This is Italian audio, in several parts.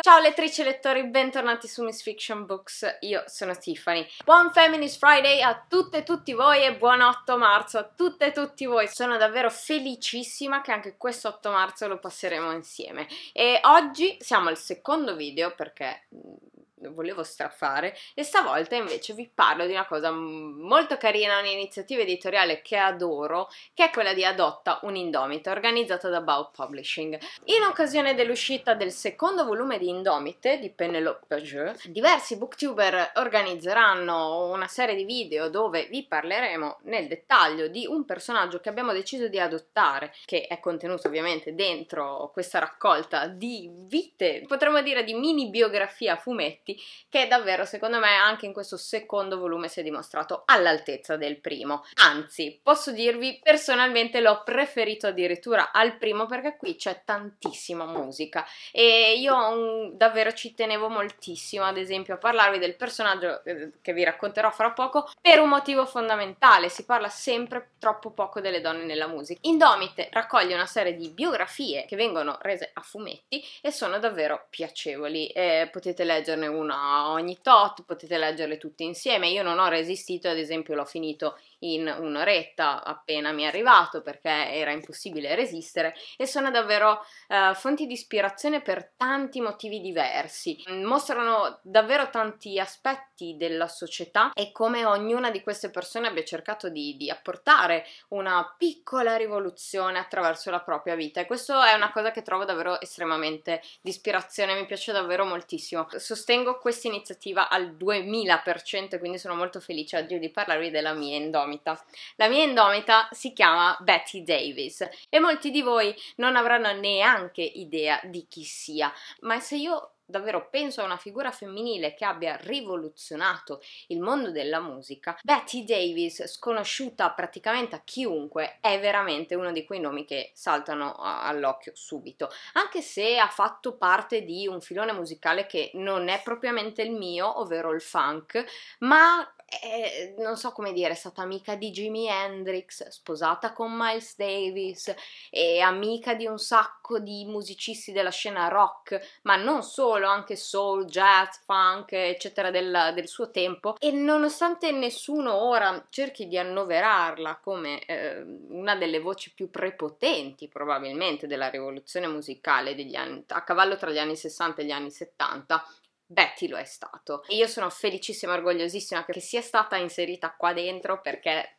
Ciao lettrici e lettori, bentornati su Miss Fiction Books, io sono Tiffany. Buon Feminist Friday a tutte e tutti voi e buon 8 marzo a tutte e tutti voi. Sono davvero felicissima che anche questo 8 marzo lo passeremo insieme. E oggi siamo al secondo video perché mm, volevo strafare e stavolta invece vi parlo di una cosa molto carina, un'iniziativa editoriale che adoro, che è quella di Adotta un Indomite, organizzata da Bow Publishing. In occasione dell'uscita del secondo volume di Indomite di Penelope Pajot, diversi booktuber organizzeranno una serie di video dove vi parleremo nel dettaglio di un personaggio che abbiamo deciso di adottare, che è contenuto ovviamente dentro questa raccolta di vite, potremmo dire di mini biografia fumetto effetti che davvero secondo me anche in questo secondo volume si è dimostrato all'altezza del primo. Anzi, posso dirvi personalmente l'ho preferito addirittura al primo perché qui c'è tantissima musica e io un, davvero ci tenevo moltissimo ad esempio a parlarvi del personaggio eh, che vi racconterò fra poco per un motivo fondamentale, si parla sempre troppo poco delle donne nella musica. Indomite raccoglie una serie di biografie che vengono rese a fumetti e sono davvero piacevoli, eh, potete leggerne una ogni tot, potete leggerle tutte insieme. Io non ho resistito, ad esempio, l'ho finito in un'oretta appena mi è arrivato perché era impossibile resistere e sono davvero eh, fonti di ispirazione per tanti motivi diversi. Mostrano davvero tanti aspetti della società e come ognuna di queste persone abbia cercato di, di apportare una piccola rivoluzione attraverso la propria vita e questo è una cosa che trovo davvero estremamente di ispirazione, mi piace davvero moltissimo. Sostengo sostengo questa iniziativa al 2000%, quindi sono molto felice oggi di parlarvi della mia indomita. La mia indomita si chiama Betty Davis e molti di voi non avranno neanche idea di chi sia, ma se io davvero penso a una figura femminile che abbia rivoluzionato il mondo della musica, Betty Davis, sconosciuta praticamente a chiunque, è veramente uno di quei nomi che saltano all'occhio subito, anche se ha fatto parte di un filone musicale che non è propriamente il mio, ovvero il funk, ma è, eh, non so come dire, è stata amica di Jimi Hendrix, sposata con Miles Davis, è amica di un sacco di musicisti della scena rock, ma non solo, anche soul, jazz, funk, eccetera del, del suo tempo. E nonostante nessuno ora cerchi di annoverarla come eh, una delle voci più prepotenti probabilmente della rivoluzione musicale degli anni, a cavallo tra gli anni 60 e gli anni 70, Betty lo è stato. E io sono felicissima e orgogliosissima che sia stata inserita qua dentro perché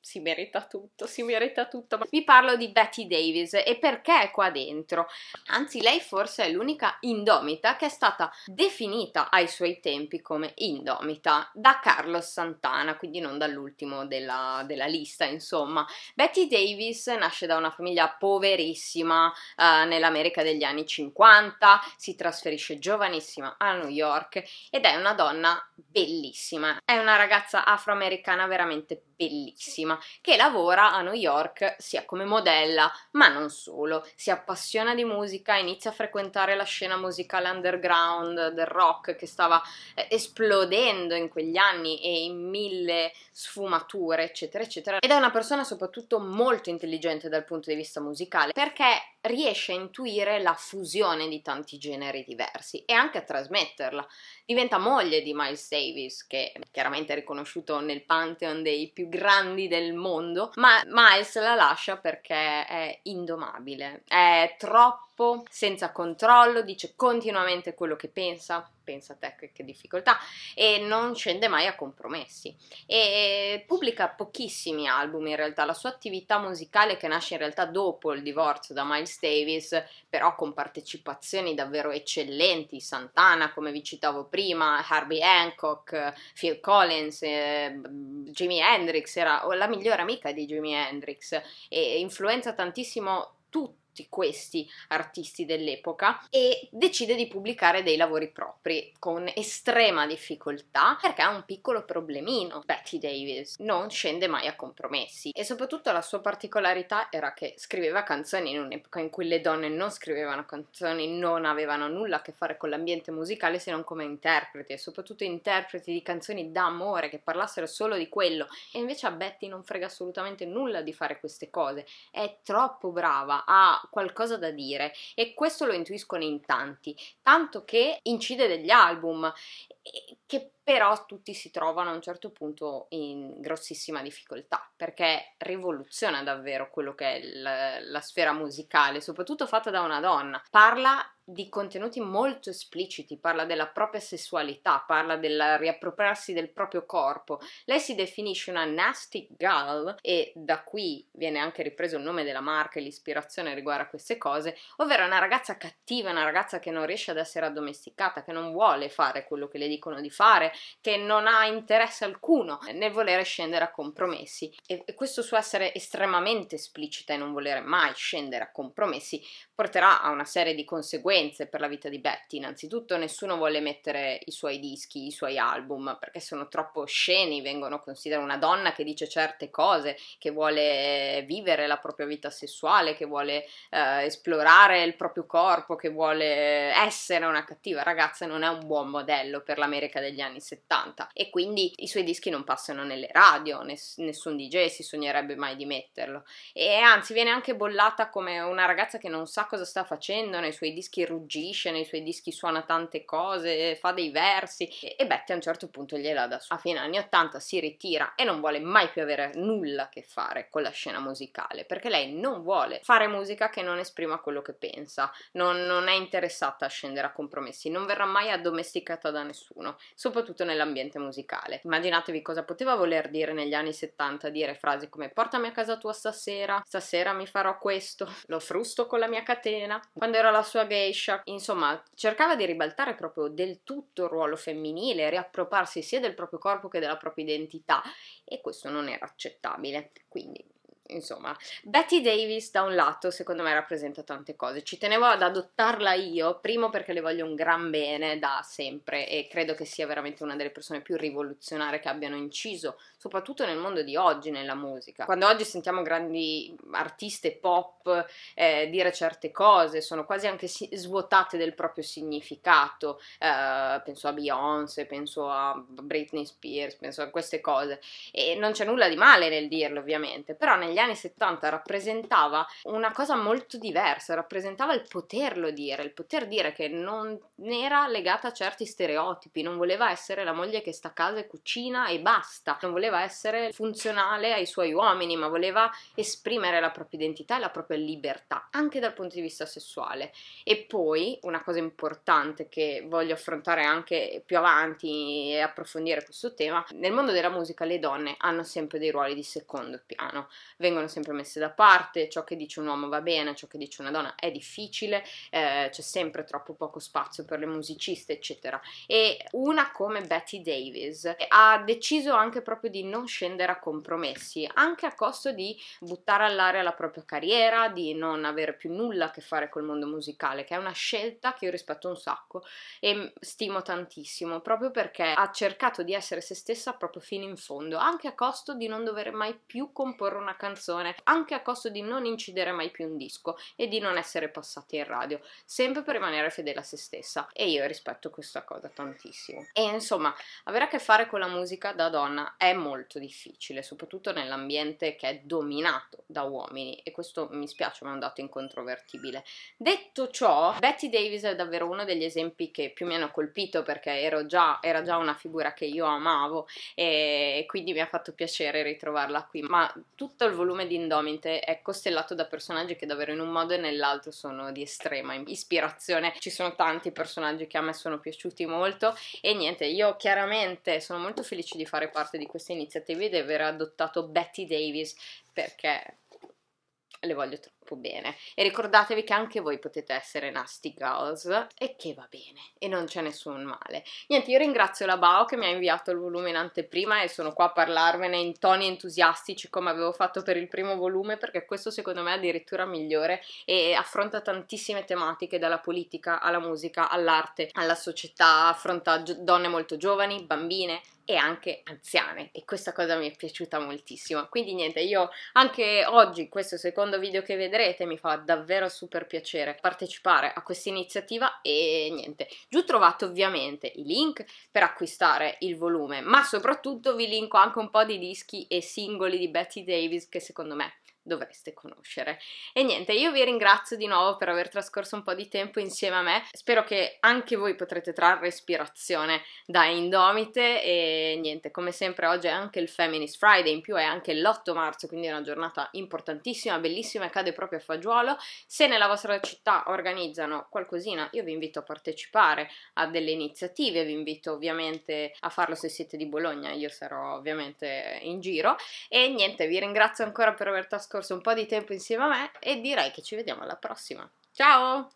si merita tutto, si merita tutto. Vi parlo di Betty Davis e perché è qua dentro. Anzi, lei forse è l'unica indomita che è stata definita ai suoi tempi come indomita da Carlos Santana, quindi non dall'ultimo della, della lista, insomma. Betty Davis nasce da una famiglia poverissima eh, nell'America degli anni 50, si trasferisce giovanissima a New York ed è una donna bellissima. È una ragazza afroamericana veramente bellissima bravissima che lavora a New York sia come modella, ma non solo. Si appassiona di musica, inizia a frequentare la scena musicale underground del rock che stava eh, esplodendo in quegli anni e in mille sfumature, eccetera, eccetera. Ed è una persona soprattutto molto intelligente dal punto di vista musicale perché riesce a intuire la fusione di tanti generi diversi e anche a trasmetterla. Diventa moglie di Miles Davis, che chiaramente è riconosciuto nel pantheon dei più grandi del del mondo, ma Miles la lascia perché è indomabile, è troppo troppo, senza controllo, dice continuamente quello che pensa, pensa a te che, che difficoltà, e non scende mai a compromessi. E pubblica pochissimi album in realtà, la sua attività musicale che nasce in realtà dopo il divorzio da Miles Davis, però con partecipazioni davvero eccellenti, Santana come vi citavo prima, Harvey Hancock, Phil Collins, eh, Jimi Hendrix, era la migliore amica di Jimi Hendrix e influenza tantissimo tutti tutti questi artisti dell'epoca e decide di pubblicare dei lavori propri con estrema difficoltà perché ha un piccolo problemino. Betty Davis non scende mai a compromessi e soprattutto la sua particolarità era che scriveva canzoni in un'epoca in cui le donne non scrivevano canzoni, non avevano nulla a che fare con l'ambiente musicale se non come interpreti e soprattutto interpreti di canzoni d'amore che parlassero solo di quello e invece a Betty non frega assolutamente nulla di fare queste cose, è troppo brava, ha qualcosa da dire e questo lo intuiscono in tanti, tanto che incide degli album che però tutti si trovano a un certo punto in grossissima difficoltà perché rivoluziona davvero quello che è la, la sfera musicale, soprattutto fatta da una donna. Parla di contenuti molto espliciti, parla della propria sessualità, parla del riappropriarsi del proprio corpo. Lei si definisce una nasty girl e da qui viene anche ripreso il nome della marca e l'ispirazione riguardo a queste cose, ovvero una ragazza cattiva, una ragazza che non riesce ad essere addomesticata, che non vuole fare quello che le dicono di fare, che non ha interesse alcuno nel volere scendere a compromessi e, e questo suo essere estremamente esplicita e non volere mai scendere a compromessi porterà a una serie di conseguenze conseguenze per la vita di Betty. Innanzitutto nessuno vuole mettere i suoi dischi, i suoi album, perché sono troppo sceni, vengono considerate una donna che dice certe cose, che vuole vivere la propria vita sessuale, che vuole eh, esplorare il proprio corpo, che vuole essere una cattiva ragazza, non è un buon modello per l'America degli anni 70 e quindi i suoi dischi non passano nelle radio, ness- nessun DJ si sognerebbe mai di metterlo e anzi viene anche bollata come una ragazza che non sa cosa sta facendo nei suoi dischi ruggisce nei suoi dischi, suona tante cose, fa dei versi e Betty a un certo punto gliela dà su. A fine anni 80 si ritira e non vuole mai più avere nulla a che fare con la scena musicale perché lei non vuole fare musica che non esprima quello che pensa, non, non è interessata a scendere a compromessi, non verrà mai addomesticata da nessuno, soprattutto nell'ambiente musicale. Immaginatevi cosa poteva voler dire negli anni 70 dire frasi come portami a casa tua stasera, stasera mi farò questo, lo frusto con la mia catena, quando era la sua geisha Fishak, insomma, cercava di ribaltare proprio del tutto il ruolo femminile, riappropriarsi sia del proprio corpo che della propria identità e questo non era accettabile. Quindi insomma, Betty Davis da un lato secondo me rappresenta tante cose, ci tenevo ad adottarla io, primo perché le voglio un gran bene da sempre e credo che sia veramente una delle persone più rivoluzionarie che abbiano inciso, soprattutto nel mondo di oggi, nella musica. Quando oggi sentiamo grandi artiste pop eh, dire certe cose, sono quasi anche si- svuotate del proprio significato, eh, penso a Beyoncé, penso a Britney Spears, penso a queste cose e non c'è nulla di male nel dirlo ovviamente, però negli anni 70 rappresentava una cosa molto diversa, rappresentava il poterlo dire, il poter dire che non era legata a certi stereotipi, non voleva essere la moglie che sta a casa e cucina e basta, non voleva essere funzionale ai suoi uomini, ma voleva esprimere la propria identità e la propria libertà, anche dal punto di vista sessuale. E poi una cosa importante che voglio affrontare anche più avanti e approfondire questo tema, nel mondo della musica le donne hanno sempre dei ruoli di secondo piano vengono sempre messe da parte, ciò che dice un uomo va bene, ciò che dice una donna è difficile, eh, c'è sempre troppo poco spazio per le musiciste, eccetera. E una come Betty Davis ha deciso anche proprio di non scendere a compromessi, anche a costo di buttare all'aria la propria carriera, di non avere più nulla a che fare col mondo musicale, che è una scelta che io rispetto un sacco e stimo tantissimo, proprio perché ha cercato di essere se stessa proprio fino in fondo, anche a costo di non dover mai più comporre una canzone persone, anche a costo di non incidere mai più un disco e di non essere passati in radio, sempre per rimanere fedele a se stessa. E io rispetto questa cosa tantissimo. E insomma, avere a che fare con la musica da donna è molto difficile, soprattutto nell'ambiente che è dominato da uomini, e questo mi spiace, ma è un dato incontrovertibile. Detto ciò, Betty Davis è davvero uno degli esempi che più mi hanno colpito perché già, era già una figura che io amavo e quindi mi ha fatto piacere ritrovarla qui, ma tutto il volume volume di Indomite è costellato da personaggi che davvero in un modo e nell'altro sono di estrema ispirazione. Ci sono tanti personaggi che a me sono piaciuti molto e niente, io chiaramente sono molto felice di fare parte di queste iniziative e di aver adottato Betty Davis perché le voglio troppo troppo bene. E ricordatevi che anche voi potete essere nasty girls e che va bene e non c'è nessun male. Niente, io ringrazio la Bao che mi ha inviato il volume in anteprima e sono qua a parlarvene in toni entusiastici come avevo fatto per il primo volume perché questo secondo me è addirittura migliore e affronta tantissime tematiche dalla politica alla musica, all'arte, alla società, affronta donne molto giovani, bambine, e anche anziane e questa cosa mi è piaciuta moltissimo quindi niente io anche oggi questo secondo video che vedrete vedrete, mi fa davvero super piacere partecipare a questa iniziativa e niente, giù trovate ovviamente i link per acquistare il volume, ma soprattutto vi linko anche un po' di dischi e singoli di Betty Davis che secondo me dovreste conoscere. E niente, io vi ringrazio di nuovo per aver trascorso un po' di tempo insieme a me. Spero che anche voi potrete trarre ispirazione da Indomite e niente, come sempre oggi è anche il Feminist Friday, in più è anche l'8 marzo, quindi è una giornata importantissima, bellissima e cade proprio a fagiolo. Se nella vostra città organizzano qualcosina, io vi invito a partecipare a delle iniziative, vi invito ovviamente a farlo se siete di Bologna, io sarò ovviamente in giro e niente, vi ringrazio ancora per aver trascorso trascorso un po' di tempo insieme a me e direi che ci vediamo alla prossima. Ciao!